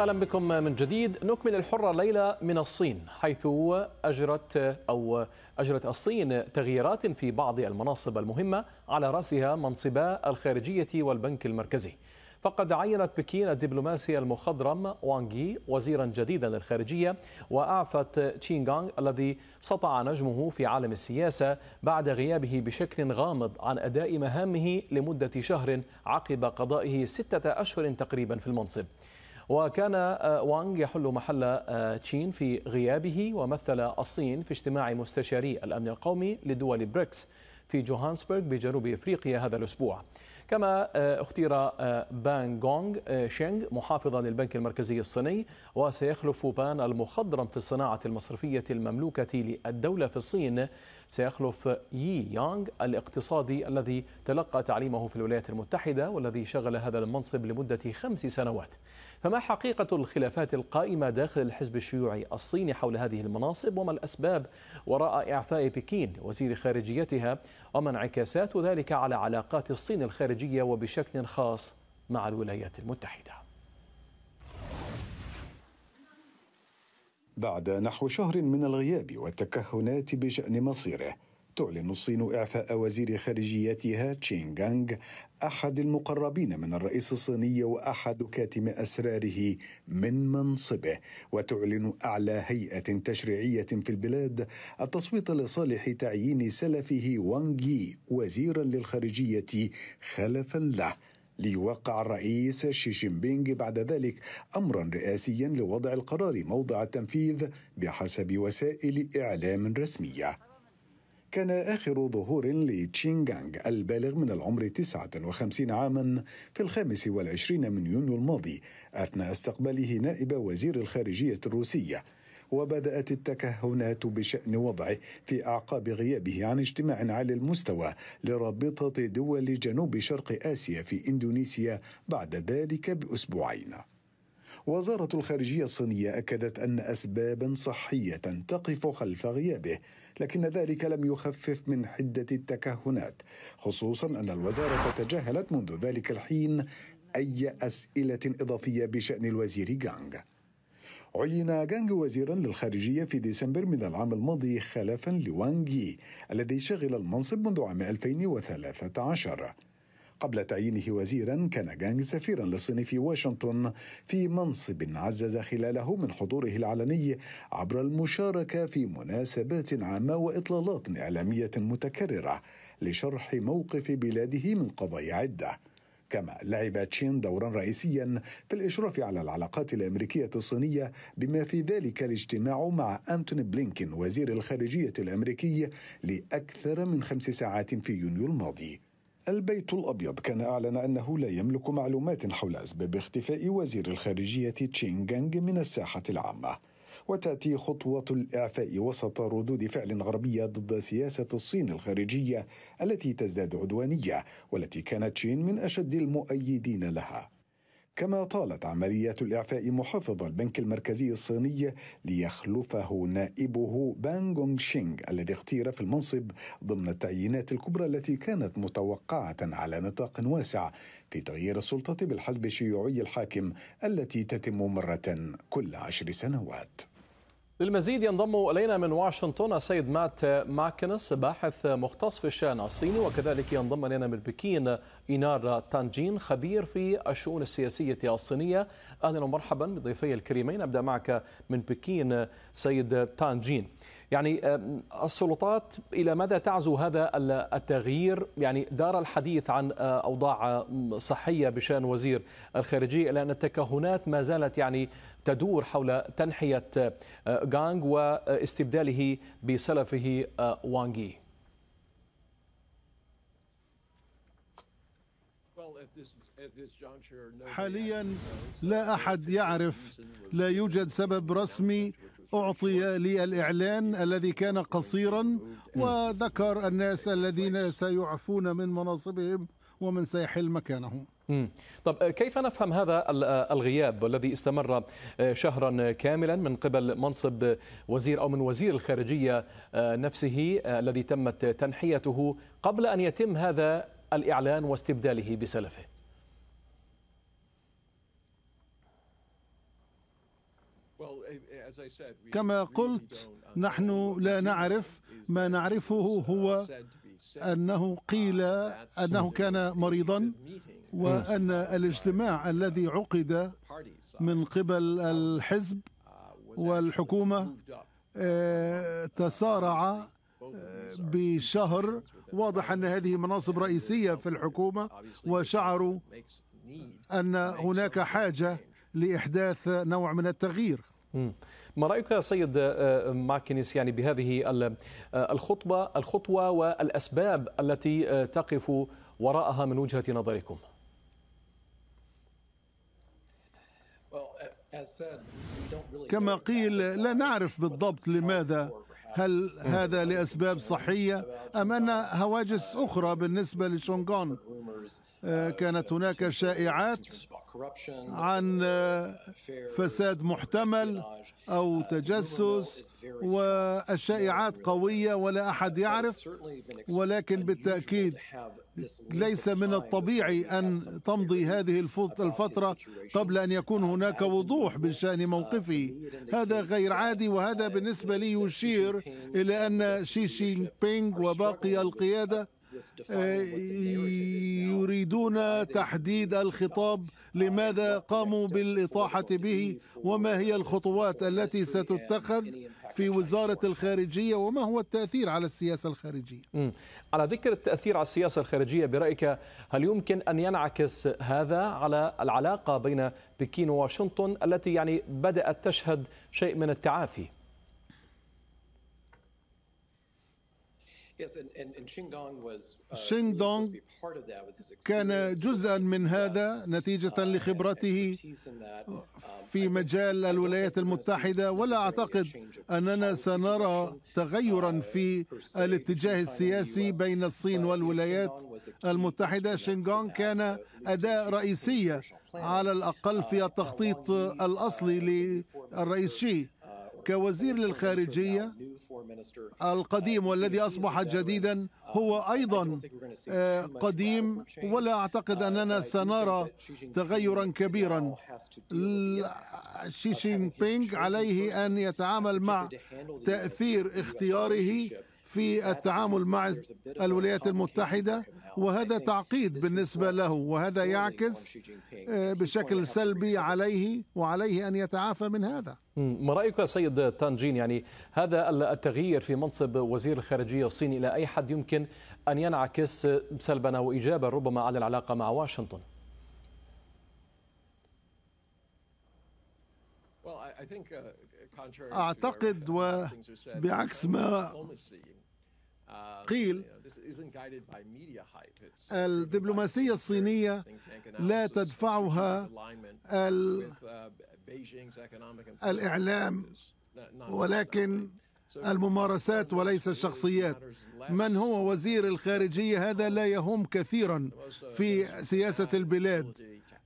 اهلا بكم من جديد نكمل الحره الليله من الصين حيث اجرت او اجرت الصين تغييرات في بعض المناصب المهمه على راسها منصبا الخارجيه والبنك المركزي فقد عينت بكين الدبلوماسي المخضرم وانغي وزيرا جديدا للخارجية وأعفت تشينغانغ الذي سطع نجمه في عالم السياسة بعد غيابه بشكل غامض عن أداء مهامه لمدة شهر عقب قضائه ستة أشهر تقريبا في المنصب وكان آه، وانغ يحل محل آه، تشين في غيابه ومثل الصين في اجتماع مستشاري الأمن القومي لدول بريكس في جوهانسبرغ بجنوب إفريقيا هذا الأسبوع كما آه، اختير آه، بان غونغ آه، شينغ محافظا للبنك المركزي الصيني وسيخلف بان المخضرم في الصناعة المصرفية المملوكة للدولة في الصين سيخلف يي يانغ الاقتصادي الذي تلقى تعليمه في الولايات المتحدة والذي شغل هذا المنصب لمدة خمس سنوات فما حقيقة الخلافات القائمة داخل الحزب الشيوعي الصيني حول هذه المناصب وما الأسباب وراء إعفاء بكين وزير خارجيتها وما انعكاسات ذلك على علاقات الصين الخارجية الخارجية وبشكل خاص مع الولايات المتحدة بعد نحو شهر من الغياب والتكهنات بشأن مصيره تعلن الصين إعفاء وزير خارجيتها تشين أحد المقربين من الرئيس الصيني وأحد كاتم أسراره من منصبه وتعلن أعلى هيئة تشريعية في البلاد التصويت لصالح تعيين سلفه وانغ يي وزيرا للخارجية خلفا له ليوقع الرئيس شي جين بينغ بعد ذلك امرا رئاسيا لوضع القرار موضع التنفيذ بحسب وسائل اعلام رسميه كان آخر ظهور لتشينغانغ البالغ من العمر 59 عاما في الخامس والعشرين من يونيو الماضي أثناء استقباله نائب وزير الخارجية الروسية وبدأت التكهنات بشأن وضعه في أعقاب غيابه عن اجتماع عالي المستوى لرابطة دول جنوب شرق آسيا في إندونيسيا بعد ذلك بأسبوعين وزارة الخارجية الصينية أكدت أن أسبابا صحية تقف خلف غيابه لكن ذلك لم يخفف من حدة التكهنات خصوصا أن الوزارة تجاهلت منذ ذلك الحين أي أسئلة إضافية بشأن الوزير جانغ عين جانغ وزيرا للخارجية في ديسمبر من العام الماضي خلفا لوانغي الذي شغل المنصب منذ عام 2013 قبل تعيينه وزيرا كان جانج سفيرا للصين في واشنطن في منصب عزز خلاله من حضوره العلني عبر المشاركة في مناسبات عامة وإطلالات إعلامية متكررة لشرح موقف بلاده من قضايا عده كما لعب تشين دورا رئيسيا في الاشراف على العلاقات الامريكيه الصينيه بما في ذلك الاجتماع مع انتوني بلينكين وزير الخارجيه الامريكي لاكثر من خمس ساعات في يونيو الماضي البيت الأبيض كان أعلن أنه لا يملك معلومات حول أسباب اختفاء وزير الخارجية تشينغانغ من الساحة العامة وتأتي خطوة الإعفاء وسط ردود فعل غربية ضد سياسة الصين الخارجية التي تزداد عدوانية والتي كانت تشين من أشد المؤيدين لها كما طالت عمليات الإعفاء محافظ البنك المركزي الصيني ليخلفه نائبه بان جونغ شينغ الذي اختير في المنصب ضمن التعيينات الكبرى التي كانت متوقعة على نطاق واسع في تغيير السلطة بالحزب الشيوعي الحاكم التي تتم مرة كل عشر سنوات للمزيد ينضم الينا من واشنطن السيد مات ماكنس باحث مختص في الشان الصيني وكذلك ينضم الينا من بكين اينار تانجين خبير في الشؤون السياسيه الصينيه اهلا ومرحبا بضيفي الكريمين ابدا معك من بكين سيد تانجين يعني السلطات إلى مدى تعزو هذا التغيير يعني دار الحديث عن آه، أوضاع صحية بشأن وزير الخارجية إلى أن التكهنات ما زالت يعني تدور حول تنحية آه، غانغ واستبداله بسلفه آه، وانغي حاليا لا احد يعرف لا يوجد سبب رسمي أعطي للإعلان الذي كان قصيرا وذكر الناس الذين سيعفون من مناصبهم ومن سيحل مكانهم طب كيف نفهم هذا الغياب الذي استمر شهرا كاملا من قبل منصب وزير او من وزير الخارجيه آه، نفسه آه، الذي تمت تنحيته قبل ان يتم هذا الاعلان واستبداله بسلفه كما قلت نحن لا نعرف ما نعرفه هو أنه قيل أنه كان مريضا وأن الاجتماع الذي عقد من قبل uh, الحزب والحكومة آه، تسارع آه، بشهر واضح أن هذه مناصب رئيسية في الحكومة وشعروا أن هناك حاجة لإحداث نوع من التغيير ما رايك سيد آه، آه، ماكينيس يعني بهذه آه، الخطبه الخطوه والاسباب التي تقف وراءها من وجهه نظركم؟ كما قيل لا نعرف بالضبط لماذا هل هذا لأسباب صحية أم أن هواجس أخرى بالنسبة لشونغون كانت هناك شائعات عن فساد محتمل او تجسس والشائعات قويه ولا احد يعرف ولكن بالتاكيد ليس من الطبيعي ان تمضي هذه الفتره قبل ان يكون هناك وضوح بشان موقفه هذا غير عادي وهذا بالنسبه لي يشير الى ان شي شين بينغ وباقي القياده يريدون تحديد الخطاب لماذا قاموا بالإطاحة به وما هي الخطوات التي ستتخذ في وزارة الخارجية وما هو التأثير على السياسة الخارجية على ذكر التأثير على السياسة الخارجية برأيك هل يمكن أن ينعكس هذا على العلاقة بين بكين وواشنطن التي يعني بدأت تشهد شيء من التعافي شينغ دونغ uh, كان جزءا من uh, هذا نتيجة uh, لخبرته في um, مجال الولايات المتحدة ولا أعتقد أننا سنرى تغيرا في الاتجاه السياسي بين الصين والولايات المتحدة شينغ دونغ كان أداة رئيسية على الأقل في التخطيط الأصلي للرئيس شي كوزير للخارجية القديم uh, والذي أصبح جديدا uh, هو أيضا uh, قديم ولا أعتقد أننا سنرى تغيرا كبيرا شي جين بينغ عليه أن يتعامل مع تأثير اختياره في التعامل مع الولايات المتحدة وهذا تعقيد بالنسبة له وهذا يعكس آه، بشكل سلبي عليه وعليه أن يتعافى من هذا ما رأيك سيد تانجين يعني هذا التغيير في منصب وزير الخارجية الصيني إلى أي حد يمكن أن ينعكس سلبا أو إيجابا ربما على العلاقة مع واشنطن uh, أعتقد وبعكس ما آه، قيل الدبلوماسية الصينية لا تدفعها uh, الإعلام ولكن الممارسات وليس الشخصيات من هو وزير الخارجية هذا لا يهم كثيرا في سياسة البلاد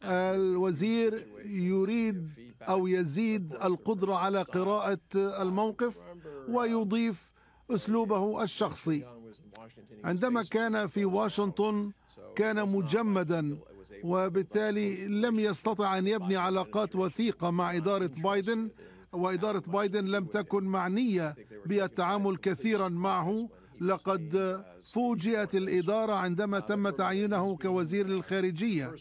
الوزير يريد أو يزيد القدرة على قراءة الموقف uh, ويضيف اسلوبه الشخصي عندما كان في واشنطن كان مجمدا وبالتالي لم يستطع ان يبني علاقات وثيقه مع اداره بايدن واداره بايدن لم تكن معنيه بالتعامل كثيرا معه لقد فوجئت الاداره عندما تم تعيينه كوزير للخارجيه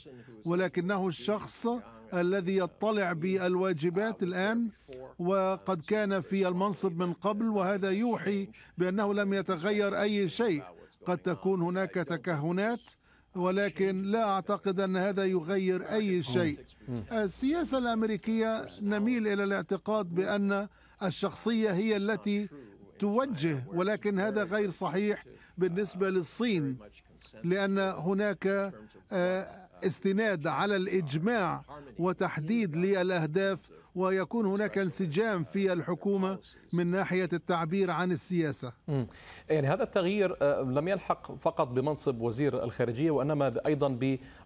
ولكنه الشخص الذي يطلع بالواجبات الآن وقد كان في المنصب من قبل وهذا يوحي بأنه لم يتغير أي شيء قد تكون هناك تكهنات ولكن لا أعتقد أن هذا يغير أي شيء السياسة الأمريكية نميل إلى الاعتقاد بأن الشخصية هي التي توجه ولكن هذا غير صحيح بالنسبة للصين لأن هناك آه، استناد على الإجماع وتحديد للأهداف ويكون هناك انسجام في الحكومة من ناحية التعبير عن السياسة يعني هذا التغيير آه، لم يلحق فقط بمنصب وزير الخارجية وإنما أيضا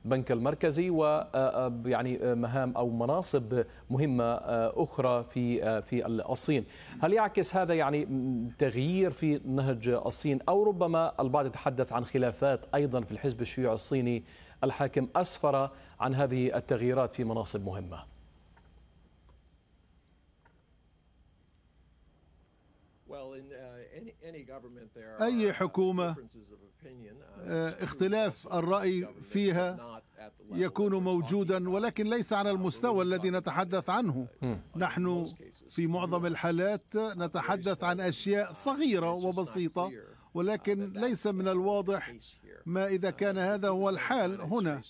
ببنك المركزي ويعني آه، آه، مهام أو مناصب مهمة أخرى في في الصين هل يعكس هذا يعني تغيير في نهج الصين أو ربما البعض يتحدث عن خلافات أيضا في الحزب الشيوعي الصيني الحاكم أسفر عن هذه التغييرات في مناصب مهمه أي حكومة uh, آه، اختلاف الرأي فيها يكون موجودا ولكن ليس على uh, المستوى الذي نتحدث عنه uh, نحن في معظم الحالات نتحدث عن أشياء صغيرة وبسيطة ولكن ليس من الواضح ما إذا كان هذا هو الحال هنا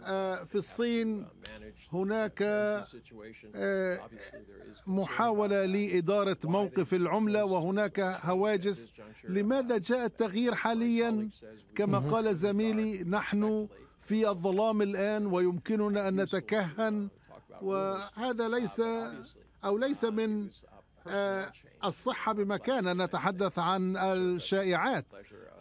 آه، في الصين هناك آه، محاولة لإدارة موقف العملة وهناك هواجس لماذا جاء التغيير حاليا كما قال زميلي نحن في الظلام الآن ويمكننا أن نتكهن وهذا ليس أو ليس من آه، الصحة أن نتحدث عن الشائعات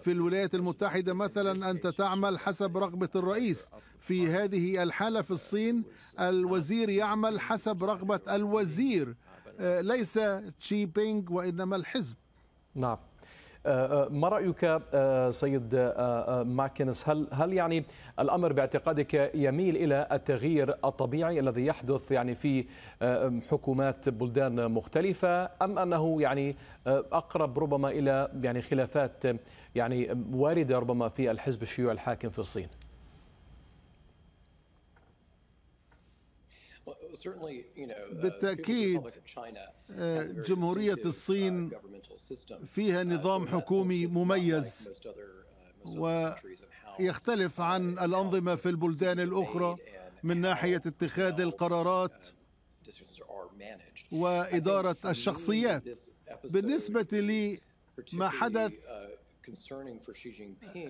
في الولايات المتحدة مثلا أنت تعمل حسب رغبة الرئيس في هذه الحالة في الصين الوزير يعمل حسب رغبة الوزير آه، ليس تشي بينغ وإنما الحزب نعم آه، آه، ما رايك آه، سيد ماكنس هل هل يعني الامر باعتقادك يميل الى التغيير الطبيعي الذي يحدث يعني في حكومات بلدان مختلفه ام انه يعني اقرب ربما الى يعني خلافات يعني وارده ربما في الحزب الشيوعي الحاكم في الصين؟ Uh, بالتأكيد uh, uh, جمهورية الصين فيها نظام حكومي مميز ويختلف عن الأنظمة في البلدان الأخرى من ناحية اتخاذ القرارات وإدارة الشخصيات بالنسبة لي ما حدث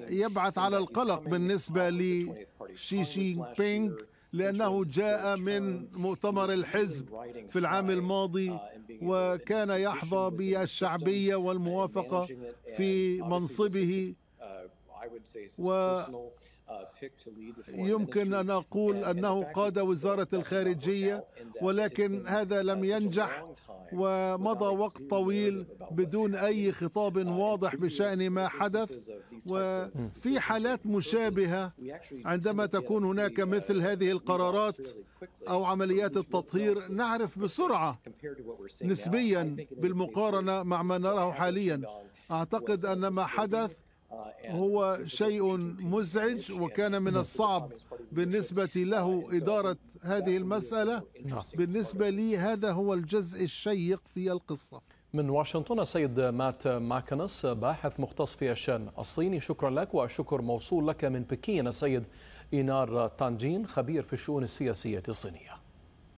يبعث على القلق بالنسبة لشي شي بينغ لأنه جاء من مؤتمر الحزب في العام الماضي وكان يحظى بالشعبية والموافقة في منصبه uh, و يمكن أن أقول أنه قاد وزارة الخارجية ولكن هذا لم ينجح ومضى وقت طويل بدون أي خطاب واضح بشأن ما حدث وفي حالات مشابهة عندما تكون هناك مثل هذه القرارات أو عمليات التطهير نعرف بسرعة نسبيا بالمقارنة مع ما نراه حاليا أعتقد أن ما حدث هو شيء مزعج وكان من الصعب بالنسبة له إدارة هذه المسألة بالنسبة لي هذا هو الجزء الشيق في القصة من واشنطن السيد مات ماكنس باحث مختص في الشان الصيني شكرا لك والشكر موصول لك من بكين السيد إينار تانجين خبير في الشؤون السياسية الصينية